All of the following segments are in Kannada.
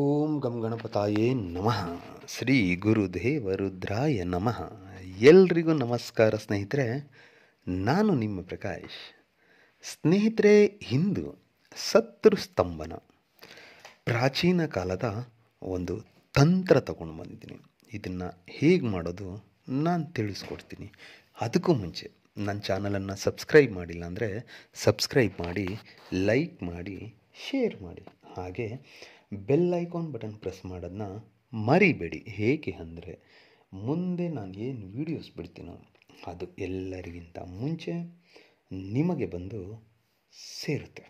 ಓಂ ಗಂ ಗಣಪತಾಯೇ ನಮಃ ಶ್ರೀ ಗುರುದೇವ ರುದ್ರಾಯ ನಮಃ ಎಲ್ರಿಗೂ ನಮಸ್ಕಾರ ಸ್ನೇಹಿತರೆ ನಾನು ನಿಮ್ಮ ಪ್ರಕಾಶ್ ಸ್ನೇಹಿತರೆ ಹಿಂದು ಸತ್ರು ಸ್ತಂಭನ ಪ್ರಾಚೀನ ಕಾಲದ ಒಂದು ತಂತ್ರ ತಗೊಂಡು ಬಂದಿದ್ದೀನಿ ಇದನ್ನು ಹೇಗೆ ಮಾಡೋದು ನಾನು ತಿಳಿಸ್ಕೊಡ್ತೀನಿ ಅದಕ್ಕೂ ಮುಂಚೆ ನನ್ನ ಚಾನಲನ್ನು ಸಬ್ಸ್ಕ್ರೈಬ್ ಮಾಡಿಲ್ಲ ಅಂದರೆ ಸಬ್ಸ್ಕ್ರೈಬ್ ಮಾಡಿ ಲೈಕ್ ಮಾಡಿ ಶೇರ್ ಮಾಡಿ ಹಾಗೆ ಬೆಲ್ ಐಕಾನ್ ಬಟನ್ ಪ್ರೆಸ್ ಮಾಡೋದನ್ನ ಮರಿಬೇಡಿ ಹೇಗೆ ಅಂದರೆ ಮುಂದೆ ನಾನು ಏನು ವೀಡಿಯೋಸ್ ಬಿಡ್ತೀನೋ ಅದು ಎಲ್ಲರಿಗಿಂತ ಮುಂಚೆ ನಿಮಗೆ ಬಂದು ಸೇರುತ್ತೆ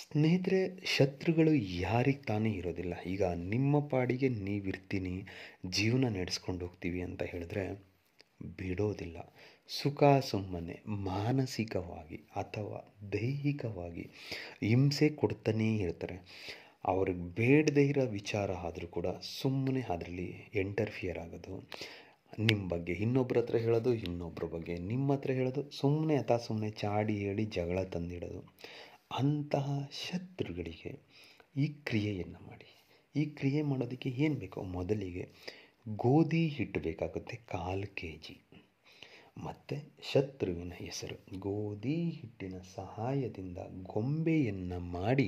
ಸ್ನೇಹಿತರೆ ಶತ್ರುಗಳು ಯಾರಿಗೆ ತಾನೇ ಇರೋದಿಲ್ಲ ಈಗ ನಿಮ್ಮ ಪಾಡಿಗೆ ನೀವಿರ್ತೀನಿ ಜೀವನ ನಡೆಸ್ಕೊಂಡು ಹೋಗ್ತೀವಿ ಅಂತ ಹೇಳಿದ್ರೆ ಬಿಡೋದಿಲ್ಲ ಸುಖ ಸುಮ್ಮನೆ ಮಾನಸಿಕವಾಗಿ ಅಥವಾ ದೈಹಿಕವಾಗಿ ಹಿಂಸೆ ಕೊಡ್ತಾನೇ ಇರ್ತಾರೆ ಅವ್ರಿಗೆ ಬೇಡದೇ ಇರೋ ವಿಚಾರ ಆದರೂ ಕೂಡ ಸುಮ್ಮನೆ ಅದರಲ್ಲಿ ಎಂಟರ್ಫಿಯರ್ ಆಗೋದು ನಿಮ್ಮ ಬಗ್ಗೆ ಇನ್ನೊಬ್ರ ಹತ್ರ ಹೇಳೋದು ಇನ್ನೊಬ್ಬರ ಬಗ್ಗೆ ನಿಮ್ಮ ಹತ್ರ ಹೇಳೋದು ಸುಮ್ಮನೆ ಅಥ ಸುಮ್ಮನೆ ಚಾಡಿ ಹೇಳಿ ಜಗಳ ತಂದಿಡೋದು ಅಂತಹ ಶತ್ರುಗಳಿಗೆ ಈ ಕ್ರಿಯೆಯನ್ನು ಮಾಡಿ ಈ ಕ್ರಿಯೆ ಮಾಡೋದಕ್ಕೆ ಏನು ಬೇಕು ಮೊದಲಿಗೆ ಗೋಧಿ ಹಿಟ್ಟು ಬೇಕಾಗುತ್ತೆ ಕಾಲು ಕೆ ಜಿ ಮತ್ತು ಶತ್ರುವಿನ ಹೆಸರು ಗೋಧಿ ಹಿಟ್ಟಿನ ಸಹಾಯದಿಂದ ಗೊಂಬೆಯನ್ನು ಮಾಡಿ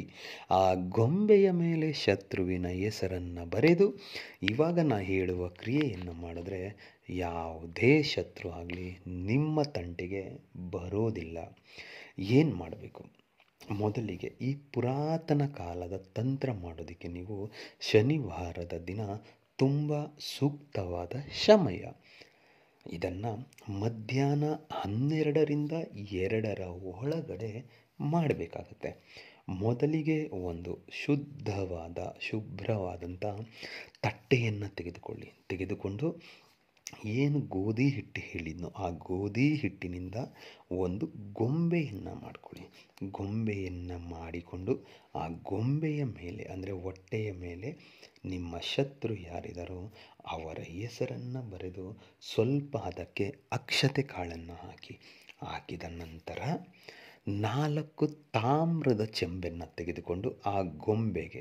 ಆ ಗೊಂಬೆಯ ಮೇಲೆ ಶತ್ರುವಿನ ಹೆಸರನ್ನು ಬರೆದು ಇವಾಗ ನಾ ಹೇಳುವ ಕ್ರಿಯೆಯನ್ನು ಮಾಡಿದ್ರೆ ಯಾವುದೇ ಶತ್ರು ಆಗಲಿ ನಿಮ್ಮ ತಂಟಿಗೆ ಬರೋದಿಲ್ಲ ಏನು ಮಾಡಬೇಕು ಮೊದಲಿಗೆ ಈ ಪುರಾತನ ಕಾಲದ ತಂತ್ರ ಮಾಡೋದಕ್ಕೆ ನೀವು ಶನಿವಾರದ ದಿನ ತುಂಬ ಸೂಕ್ತವಾದ ಸಮಯ ಇದನ್ನು ಮಧ್ಯಾಹ್ನ ಹನ್ನೆರಡರಿಂದ ಎರಡರ ಒಳಗಡೆ ಮಾಡಬೇಕಾಗತ್ತೆ ಮೊದಲಿಗೆ ಒಂದು ಶುದ್ಧವಾದ ಶುಭ್ರವಾದಂಥ ತಟ್ಟೆಯನ್ನು ತೆಗೆದುಕೊಳ್ಳಿ ತೆಗೆದುಕೊಂಡು ಏನು ಗೋಧಿ ಹಿಟ್ಟು ಹೇಳಿದ್ನೋ ಆ ಗೋಧಿ ಹಿಟ್ಟಿನಿಂದ ಒಂದು ಗೊಂಬೆಯನ್ನು ಮಾಡಿಕೊಳ್ಳಿ ಗೊಂಬೆಯನ್ನು ಮಾಡಿಕೊಂಡು ಆ ಗೊಂಬೆಯ ಮೇಲೆ ಅಂದರೆ ಹೊಟ್ಟೆಯ ಮೇಲೆ ನಿಮ್ಮ ಶತ್ರು ಯಾರಿದ್ದಾರೋ ಅವರ ಹೆಸರನ್ನು ಬರೆದು ಸ್ವಲ್ಪ ಅದಕ್ಕೆ ಅಕ್ಷತೆ ಕಾಳನ್ನು ಹಾಕಿ ಹಾಕಿದ ನಂತರ ನಾಲ್ಕು ತಾಮ್ರದ ಚೆಂಬನ್ನು ತೆಗೆದುಕೊಂಡು ಆ ಗೊಂಬೆಗೆ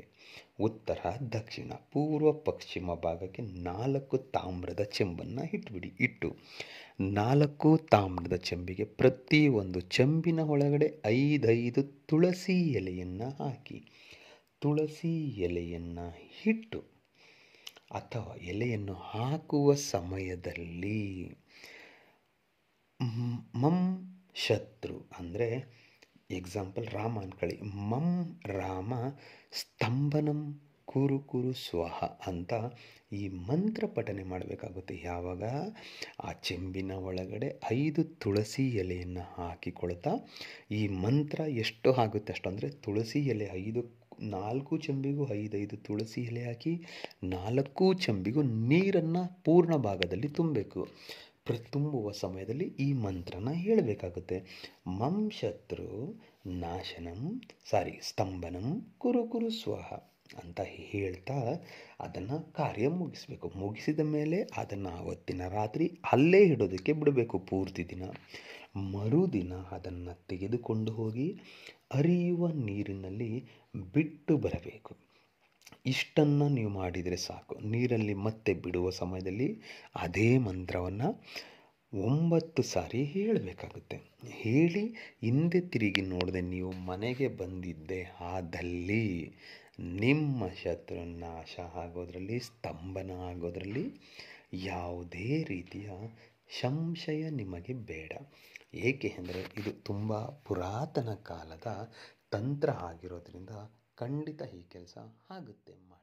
ಉತ್ತರ ದಕ್ಷಿಣ ಪೂರ್ವ ಪಶ್ಚಿಮ ಭಾಗಕ್ಕೆ ನಾಲ್ಕು ತಾಮ್ರದ ಚೆಂಬನ್ನು ಇಟ್ಬಿಡಿ ಇಟ್ಟು ನಾಲ್ಕು ತಾಮ್ರದ ಚೆಂಬಿಗೆ ಪ್ರತಿಯೊಂದು ಒಂದು ಚೆಂಬಿನ ಒಳಗಡೆ ಐದೈದು ತುಳಸಿ ಎಲೆಯನ್ನು ಹಾಕಿ ತುಳಸಿ ಎಲೆಯನ್ನು ಇಟ್ಟು ಅಥವಾ ಎಲೆಯನ್ನು ಹಾಕುವ ಸಮಯದಲ್ಲಿ ಮಂ ಶತ್ರು ಅಂದರೆ ಎಕ್ಸಾಂಪಲ್ ರಾಮ ಅಂದ್ಕೊಳ್ಳಿ ಮಂ ರಾಮ ಸ್ತಂಭನಂ ಕುರು ಕುರು ಸ್ವಹ ಅಂತ ಈ ಮಂತ್ರ ಪಠನೆ ಮಾಡಬೇಕಾಗುತ್ತೆ ಯಾವಾಗ ಆ ಚೆಂಬಿನ ಒಳಗಡೆ ಐದು ತುಳಸಿ ಎಲೆಯನ್ನು ಹಾಕಿಕೊಳ್ತಾ ಈ ಮಂತ್ರ ಎಷ್ಟು ಆಗುತ್ತೆ ಅಷ್ಟು ಅಂದರೆ ತುಳಸಿ ಎಲೆ ಐದು ನಾಲ್ಕು ಚೆಂಬಿಗೂ ಐದೈದು ತುಳಸಿ ಎಲೆ ಹಾಕಿ ನಾಲ್ಕು ಚೆಂಬಿಗೂ ನೀರನ್ನು ಪೂರ್ಣ ಭಾಗದಲ್ಲಿ ತುಂಬಬೇಕು ಪ್ರತುಂಬುವ ಸಮಯದಲ್ಲಿ ಈ ಮಂತ್ರನ ಹೇಳಬೇಕಾಗುತ್ತೆ ಮಂ ಶತ್ರು ನಾಶನಂ ಸಾರಿ ಸ್ತಂಭನಂ ಕುರು ಕುರು ಸ್ವಹ ಅಂತ ಹೇಳ್ತಾ ಅದನ್ನು ಕಾರ್ಯ ಮುಗಿಸಬೇಕು ಮುಗಿಸಿದ ಮೇಲೆ ಅದನ್ನು ಅವತ್ತಿನ ರಾತ್ರಿ ಅಲ್ಲೇ ಇಡೋದಕ್ಕೆ ಬಿಡಬೇಕು ಪೂರ್ತಿ ದಿನ ಮರುದಿನ ಅದನ್ನು ತೆಗೆದುಕೊಂಡು ಹೋಗಿ ಅರಿಯುವ ನೀರಿನಲ್ಲಿ ಬಿಟ್ಟು ಬರಬೇಕು ಇಷ್ಟನ್ನು ನೀವು ಮಾಡಿದರೆ ಸಾಕು ನೀರಲ್ಲಿ ಮತ್ತೆ ಬಿಡುವ ಸಮಯದಲ್ಲಿ ಅದೇ ಮಂತ್ರವನ್ನು ಒಂಬತ್ತು ಸಾರಿ ಹೇಳಬೇಕಾಗುತ್ತೆ ಹೇಳಿ ಹಿಂದೆ ತಿರುಗಿ ನೋಡದೆ ನೀವು ಮನೆಗೆ ಬಂದಿದ್ದೆ ಆದಲ್ಲಿ ನಿಮ್ಮ ಶತ್ರು ನಾಶ ಆಗೋದ್ರಲ್ಲಿ ಸ್ತಂಭನ ಆಗೋದ್ರಲ್ಲಿ ಯಾವುದೇ ರೀತಿಯ ಸಂಶಯ ನಿಮಗೆ ಬೇಡ ಏಕೆ ಅಂದರೆ ಇದು ತುಂಬ ಪುರಾತನ ಕಾಲದ ತಂತ್ರ ಆಗಿರೋದ್ರಿಂದ ಖಂಡಿತ ಈ ಕೆಲಸ ಆಗುತ್ತೆ